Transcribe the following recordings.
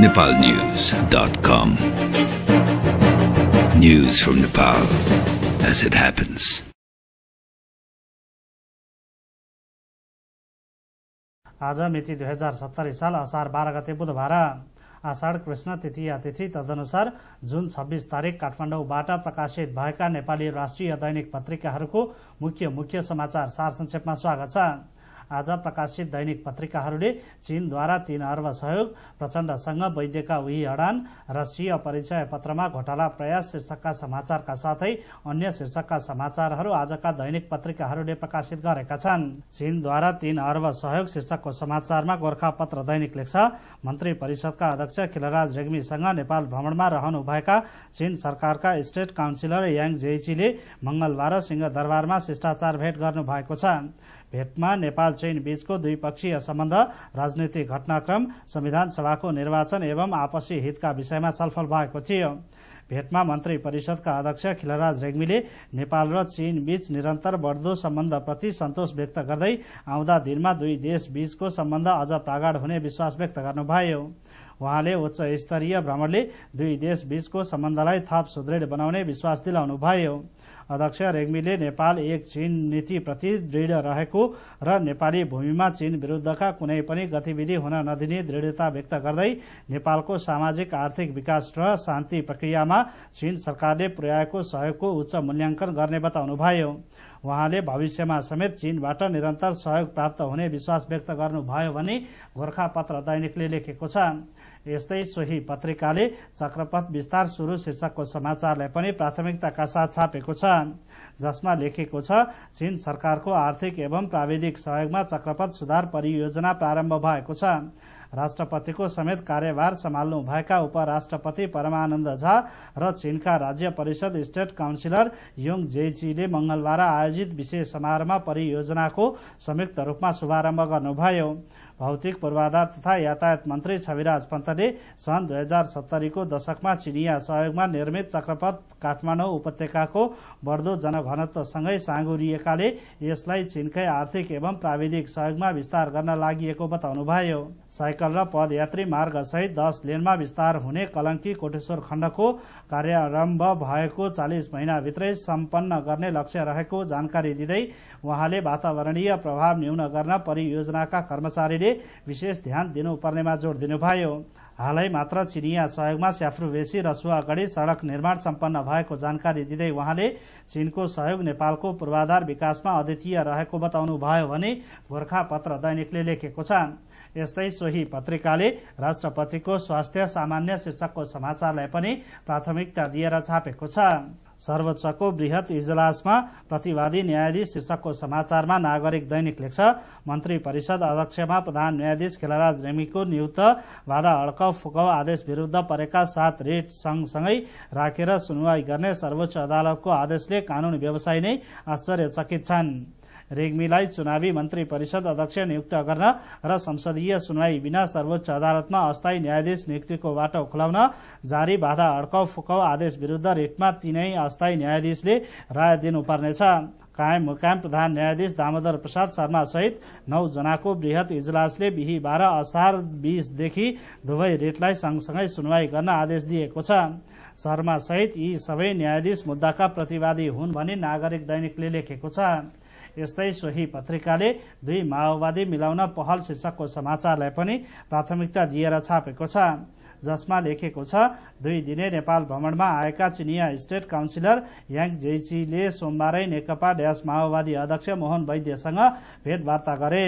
nepalnews.com. News from Nepal as it happens. आज मिति दुई हजार सत्तरी साल असार बाह्र गते बुधबार आषाढ कृष्ण तिथि तिथि तदनुसार जुन छब्बिस तारिक काठमाडौँबाट प्रकाशित भएका नेपाली राष्ट्रिय दैनिक पत्रिकाहरूको मुख्य मुख्य समाचार सार संक्षेपमा स्वागत छ आज प्रकाशित दैनिक पत्रिकाहरूले चीनद्वारा तीन अर्ब सहयोग प्रचण्डसँग वैद्यका उही अडान र परिचय पत्रमा घोटाला प्रयास शीर्षकका समाचारका साथै अन्य शीर्षकका समाचारहरू आजका दैनिक पत्रिकाहरूले प्रकाशित गरेका छन् चीनद्वारा तीन अर्ब सहयोग शीर्षकको समाचारमा गोर्खापत्र दैनिक लेख्छ मन्त्री परिषदका अध्यक्ष खिलराज रेग्मीसँग नेपाल भ्रमणमा रहनुभएका चीन सरकारका स्टेट काउन्सिलर याङ जेइचीले मङ्गलबार सिंहदरबारमा शिष्टाचार भेट गर्नु भएको छ भेटमा नेपाल चीन बीचको द्विपक्षीय सम्बन्ध राजनीतिक घटनाक्रम संविधान सभाको निर्वाचन एवं आपसी हितका विषयमा छलफल भएको थियो भेटमा मन्त्री परिषदका अध्यक्ष खिलराज रेग्मीले नेपाल र चीन बीच निरन्तर बढ्दो सम्बन्धप्रति सन्तोष व्यक्त गर्दै आउँदा दिनमा दुई देश बीचको सम्बन्ध अझ प्रागाढ हुने विश्वास व्यक्त गर्नुभयो उहाँले उच्च स्तरीय भ्रमणले दुई देश बीचको सम्बन्धलाई थप सुदृढ बनाउने विश्वास दिलाउनुभयो अध्यक्ष रेग्मीले नेपाल एक चीन नीतिप्रति दृढ रहेको र नेपाली भूमिमा चीन विरूद्धका कुनै पनि गतिविधि हुन नदिने दृढता व्यक्त गर्दै नेपालको सामाजिक आर्थिक विकास र शान्ति प्रक्रियामा चीन सरकारले पुर्याएको सहयोगको उच्च मूल्याङ्कन गर्ने बताउनुभयो उहाँले भविष्यमा समेत चीनबाट निरन्तर सहयोग प्राप्त हुने विश्वास व्यक्त गर्नुभयो भने गोर्खापत्र दैनिकले लेखेको छ यस्तै सोही पत्रिकाले चक्रपथ विस्तार सुरु शीर्षकको समाचारलाई पनि प्राथमिकताका साथ छापेको छ जसमा लेखेको छ चीन सरकारको आर्थिक एवं प्राविधिक सहयोगमा चक्रपथ सुधार परियोजना प्रारम्भ भएको छ राष्ट्रपतिको समेत कार्यभार सम्हाल्नुभएका उपराष्ट्रपति परमानन्द झा र चीनका राज्य परिषद स्टेट काउन्सिलर योङ जेचीले मंगलबार आयोजित विशेष समारोहमा परियोजनाको संयुक्त रूपमा शुभारम्भ गर्नुभयो भौतिक पूर्वाधार तथा यातायात मन्त्री छविराज पन्तले सन् दुई हजार सत्तरीको दशकमा चिनिया सहयोगमा निर्मित चक्रपथ काठमाडौँ उपत्यकाको बढ्दो जनघनत्वसँगै साँगुरिएकाले यसलाई चीनकै आर्थिक एवं प्राविधिक सहयोगमा विस्तार गर्न लागि बताउनुभयो साइकल र पदयात्री मार्ग सहित दस लेनमा विस्तार हुने कलंकी कोटेश्वर खण्डको कार्यारम्भ भएको चालिस महिनाभित्रै सम्पन्न गर्ने लक्ष्य रहेको जानकारी दिँदै उहाँले वातावरणीय प्रभाव न्यून गर्न परियोजनाका कर्मचारीले विशेष ध्यान दिनुपर्नेमा जोड़ दिनुभयो हालै मात्र चिनिया सहयोगमा स्याफ्रुवेसी र सुवागढी सड़क निर्माण सम्पन्न भएको जानकारी दिँदै उहाँले चीनको सहयोग नेपालको पूर्वाधार विकासमा अद्वितीय रहेको बताउनुभयो भने गोर्खापत्र दैनिकले लेखेको छ यस्तै सोही पत्रिकाले राष्ट्रपतिको स्वास्थ्य सामान्य शीर्षकको समाचारलाई पनि प्राथमिकता दिएर छापेको छ सर्वोच्चको वृहत इजलासमा प्रतिवादी न्यायाधीश शीर्षकको समाचारमा नागरिक दैनिक लेख्छ मन्त्री परिषद अध्यक्षमा प्रधान न्यायाधीश खेलराज रेमीको नियुक्त बाधा अड्काउ फुकाउ आदेश विरूद्ध परेका सात रेट सँगसँगै राखेर सुनवाई गर्ने सर्वोच्च अदालतको आदेशले कानून व्यवसायी नै आश्चर्यचकित छन् रेग्मीलाई चुनावी मन्त्री परिषद अध्यक्ष नियुक्त गर्न र संसदीय सुनवाई बिना सर्वोच्च अदालतमा अस्थायी न्यायाधीश नियुक्तिको बाटो खुलाउन जारी बाधा अड्काउ फुकाउ आदेश विरूद्ध रिटमा तीनै अस्थायी न्यायाधीशले राय दिनुपर्नेछ कायम मुकाम प्रधान न्यायाधीश दामोदर प्रसाद शर्मा सहित नौ जनाको वृहत इजलासले बिहिबार बाह्र असार बीसदेखि दुवै रेटलाई सँगसँगै सुनवाई गर्न आदेश दिएको छ शर्मा सहित यी सबै न्यायाधीश मुद्दाका प्रतिवादी हुन् भनी नागरिक दैनिकले लेखेको छ यस्तै सोही पत्रिकाले दुई माओवादी मिलाउन पहल शीर्षकको समाचारलाई पनि प्राथमिकता दिएर छापेको छ जसमा लेखेको छ दुई दिने नेपाल भ्रमणमा आएका चिनिया स्टेट काउन्सिलर याङ जेचीले सोमबारै नेकपा ड्यास माओवादी अध्यक्ष मोहन वैद्यसँग भेटवार्ता गरे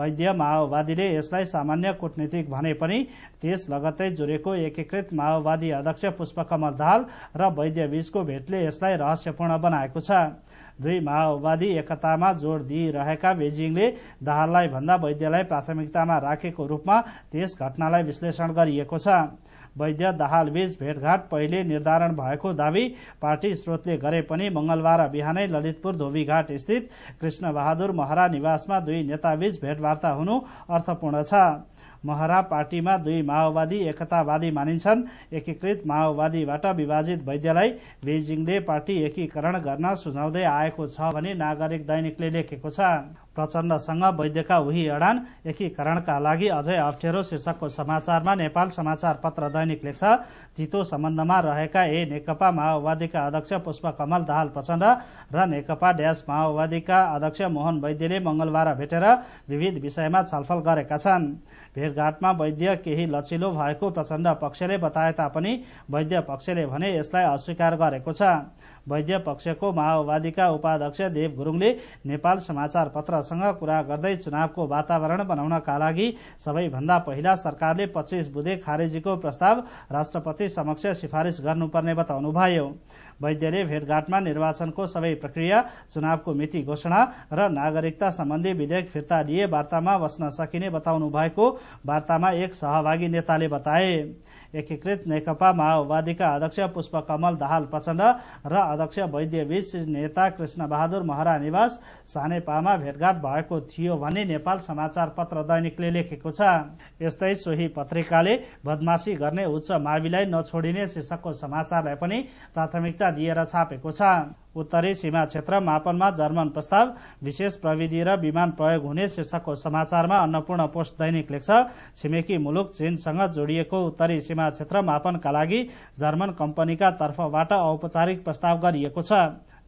वैद्य माओवादीले यसलाई सामान्य कूटनीतिक भने पनि त्यस लगत्तै जुरेको एकीकृत माओवादी अध्यक्ष पुष्पकमल दाल र वैद्य वैद्यबीचको भेटले यसलाई रहस्यपूर्ण बनाएको छ दुई माओवादी एकतामा जोड दिइरहेका बेजिङले दाहाललाई भन्दा वैद्यलाई प्राथमिकतामा राखेको रूपमा त्यस घटनालाई विश्लेषण गरिएको छ वैद्य दाहालबीच भेटघाट पहिले निर्धारण भएको दावी पार्टी स्रोतले गरे पनि मंगलबार बिहानै ललितपुर धोबीघाट स्थित कृष्णबहादुर महरा निवासमा दुई नेताबीच भेटवार्ता हुनु अर्थपूर्ण छ महरा पार्टीमा दुई माओवादी एकतावादी मानिन्छन् एकीकृत माओवादीबाट विभाजित वैद्यलाई बेजिङले पार्टी एकीकरण गर्न सुझाउँदै आएको छ भने नागरिक दैनिकले लेखेको छ प्रचण्डसँग वैद्यका उही अडान एकीकरणका लागि अझै अप्ठ्यारो शीर्षकको समाचारमा नेपाल समाचार पत्र दैनिक लेख्छ जितो सम्बन्धमा रहेका ए नेकपा माओवादीका अध्यक्ष पुष्पकमल दाहाल प्रचण्ड र नेकपा ड्यास माओवादीका अध्यक्ष मोहन वैद्यले मंगलबार भेटेर विविध विषयमा छलफल गरेका छन् भेटघाटमा वैद्य केही लचिलो भएको प्रचण्ड पक्षले बताए तापनि वैद्य पक्षले भने यसलाई अस्वीकार गरेको छ वैद्य पक्षको माओवादीका उपाध्यक्ष देव गुरुङले नेपाल समाचार पत्र जनतासँग कुरा गर्दै चुनावको वातावरण बनाउनका लागि सबैभन्दा पहिला सरकारले पच्चिस बुधे खारेजीको प्रस्ताव राष्ट्रपति समक्ष सिफारिस गर्नुपर्ने बताउनुभयो वैद्यले भेटघाटमा निर्वाचनको सबै प्रक्रिया चुनावको मिति घोषणा र नागरिकता सम्बन्धी विधेयक फिर्ता लिए वार्तामा बस्न सकिने बताउनु भएको वार्तामा एक सहभागी नेताले बताए एकीकृत नेकपा माओवादीका अध्यक्ष पुष्पकमल दाहाल प्रचण्ड र अध्यक्ष वैद्यबीच नेता कृष्ण बहादुर महरा निवास सानेपामा भेटघाट भएको थियो भने नेपाल समाचार पत्र दैनिकले लेखेको छ यस्तै सोही पत्रिकाले बदमाशी गर्ने उच्च माविलाई नछोडिने शीर्षकको समाचारलाई पनि प्राथमिकता दिएर छापेको छ उत्तरी सीमा क्षेत्र मापनमा जर्मन प्रस्ताव विशेष प्रविधि र विमान प्रयोग हुने शीर्षकको समाचारमा अन्नपूर्ण पोस्ट दैनिक लेख्छ छिमेकी मुलुक चीनसँग जोडिएको उत्तरी सीमा क्षेत्र मापनका लागि जर्मन कम्पनीका तर्फबाट औपचारिक प्रस्ताव गरिएको छ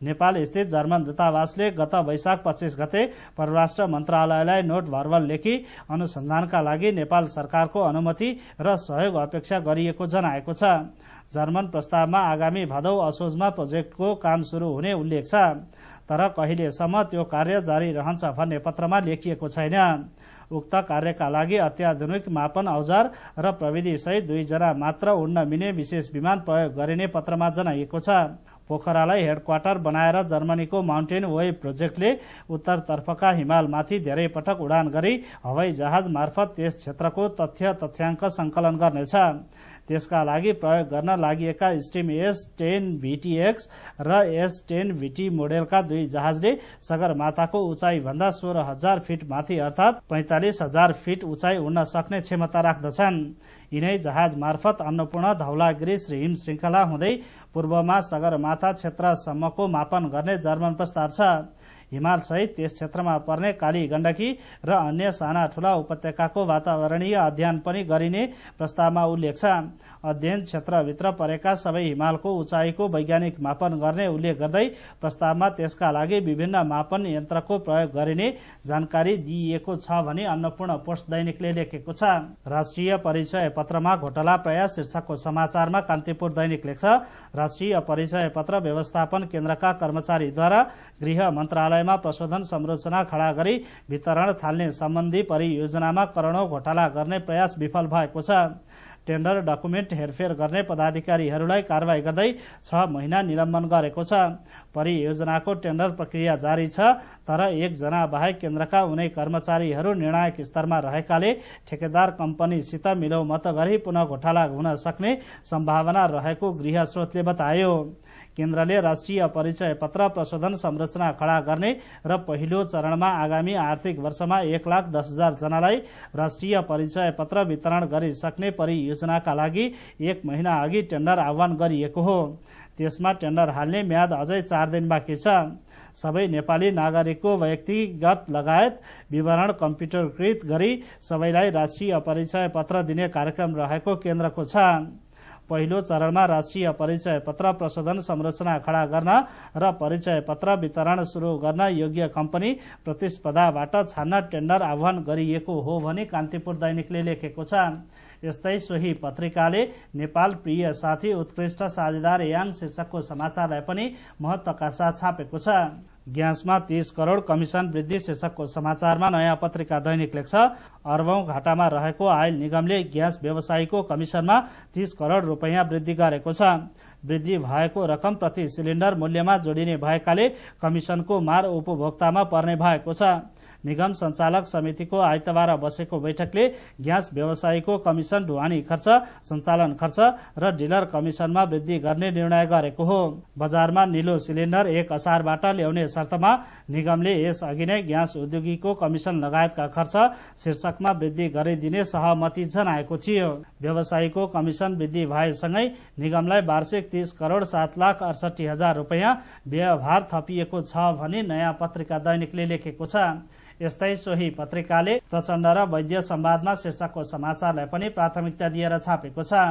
नेपाल स्थित जर्मन दूतावासले गत वैशाख पच्चीस गते परराष्ट्र मन्त्रालयलाई नोट भर्वल लेखी अनुसन्धानका लागि नेपाल सरकारको अनुमति र सहयोग अपेक्षा गरिएको जनाएको छ जर्मन प्रस्तावमा आगामी भदौ असोजमा प्रोजेक्टको काम सुरु हुने उल्लेख छ तर कहिलेसम्म त्यो कार्य जारी रहन्छ भन्ने पत्रमा लेखिएको छैन उक्त कार्यका लागि अत्याधुनिक मापन औजार र प्रविधि सहित दुईजना मात्र उड्न मिल्ने विशेष विमान प्रयोग गरिने पत्रमा जनाइएको छ पोखरालाई हेडक्वार्टर बनाएर जर्मनीको माउन्टेन वेभ प्रोजेक्टले उत्तरतर्फका हिमालमाथि धेरै पटक उडान गरी हवाई जहाज मार्फत त्यस क्षेत्रको तथ्य तथ्याङ्क संकलन गर्नेछ त्यसका लागि प्रयोग गर्न लागि स्टिम एस टेन भिटिएक्स र एस टेन भिटी मोडेलका दुई जहाजले सगरमाथाको उचाइभन्दा सोह्र हजार फिट माथि अर्थात पैंतालिस हजार फिट उचाइ उड्न सक्ने क्षमता राख्दछन् यिनै जहाज मार्फत अन्नपूर्ण धौलागिरी श्री हिम श्रृङ्खला हुँदै पूर्वमा सगरमाथा क्षेत्रसम्मको मापन गर्ने जर्मन प्रस्ताव छ हिमालसहित यस क्षेत्रमा पर्ने काली गण्डकी र अन्य साना ठूला उपत्यकाको वातावरणीय अध्ययन पनि गरिने प्रस्तावमा उल्लेख छ अध्ययन क्षेत्रभित्र परेका सबै हिमालको उचाइको वैज्ञानिक मापन गर्ने उल्लेख गर्दै प्रस्तावमा त्यसका लागि विभिन्न मापन यन्त्रको प्रयोग गरिने जानकारी दिइएको छ भने अन्नपूर्ण पोस्ट दैनिकले लेखेको छ राष्ट्रिय परिचय पत्रमा घोटाला प्रयास शीर्षकको समाचारमा कान्तिपुर दैनिक लेख्छ राष्ट्रिय परिचय पत्र व्यवस्थापन केन्द्रका कर्मचारीद्वारा गृह मन्त्रालय समयमा प्रशोधन संरचना खडा गरी वितरण थाल्ने सम्बन्धी परियोजनामा करोडौँ घोटाला गर्ने प्रयास विफल भएको छ टेन्डर डकुमेन्ट हेरफेर गर्ने पदाधिकारीहरूलाई कारवाही गर्दै छ महिना निलम्बन गरेको छ परियोजनाको टेन्डर प्रक्रिया जारी छ तर एकजना बाहेक केन्द्रका उनै कर्मचारीहरू निर्णायक स्तरमा रहेकाले ठेकेदार कम्पनीसित मिलौमत गरी पुनः घोटाला हुन सक्ने सम्भावना रहेको गृह स्रोतले बतायो केन्द्रले राष्ट्रिय परिचय पत्र प्रशोधन संरचना खडा गर्ने र पहिलो चरणमा आगामी आर्थिक वर्षमा एक लाख दस हजार जनालाई राष्ट्रिय परिचय पत्र वितरण गरिसक्ने परियोजनाका लागि एक महिना अघि टेन्डर आह्वान गरिएको हो त्यसमा टेन्डर हाल्ने म्याद अझै चार दिन बाँकी छ सबै नेपाली नागरिकको व्यक्तिगत लगायत विवरण कम्प्युटरकृत गरी सबैलाई राष्ट्रिय परिचय पत्र दिने कार्यक्रम रहेको केन्द्रको छ पहिलो चरणमा राष्ट्रिय परिचय पत्र प्रशोधन संरचना खडा गर्न र परिचय पत्र वितरण सुरु गर्न योग्य कम्पनी प्रतिस्पर्धाबाट छान्न टेन्डर आह्वान गरिएको हो भने कान्तिपुर दैनिकले लेखेको छ यस्तै सोही पत्रिकाले नेपाल प्रिय साथी उत्कृष्ट साझेदार याङ शीर्षकको समाचारलाई पनि महत्वका साथ छापेको छ ग्यासमा तीस करोड कमिसन वृद्धि शीर्षकको समाचारमा नयाँ पत्रिका दैनिक लेख्छ अरबौं घाटामा रहेको आयल निगमले ग्यास व्यवसायीको कमिसनमा तीस करोड रूपियाँ वृद्धि गरेको छ वृद्धि भएको रकम प्रति सिलिन्डर मूल्यमा जोडिने भएकाले कमिसनको मार उपभोक्तामा पर्ने भएको छ निगम सञ्चालक समितिको आइतबार बसेको बैठकले ग्यास व्यवसायीको कमिसन ढुवानी खर्च सञ्चालन खर्च र डिलर कमिसनमा वृद्धि गर्ने निर्णय गरेको हो बजारमा निलो सिलिन्डर एक असारबाट ल्याउने शर्तमा निगमले यसअघि नै ग्यास उद्योगीको कमिसन लगायतका खर्च शीर्षकमा वृद्धि गरिदिने सहमति जनाएको थियो व्यवसायीको कमिसन वृद्धि भएसँगै निगमलाई वार्षिक तीस करोड़ सात लाख अडसठी हजार रुपियाँ व्यवहार थपिएको छ भनी नयाँ पत्रिका दैनिकले लेखेको छ यस्तै सोही पत्रिकाले प्रचण्ड र वैद्य सम्वादमा शीर्षकको समाचारलाई पनि प्राथमिकता दिएर छापेको छ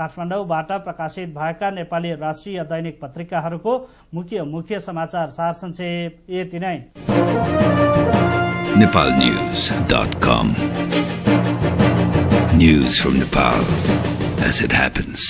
काठमाडौँबाट प्रकाशित भएका नेपाली राष्ट्रिय दैनिक पत्रिकाहरूको मुख्य मुख्य समाचार सार संक्षेप यति नै News from Nepal as it happens.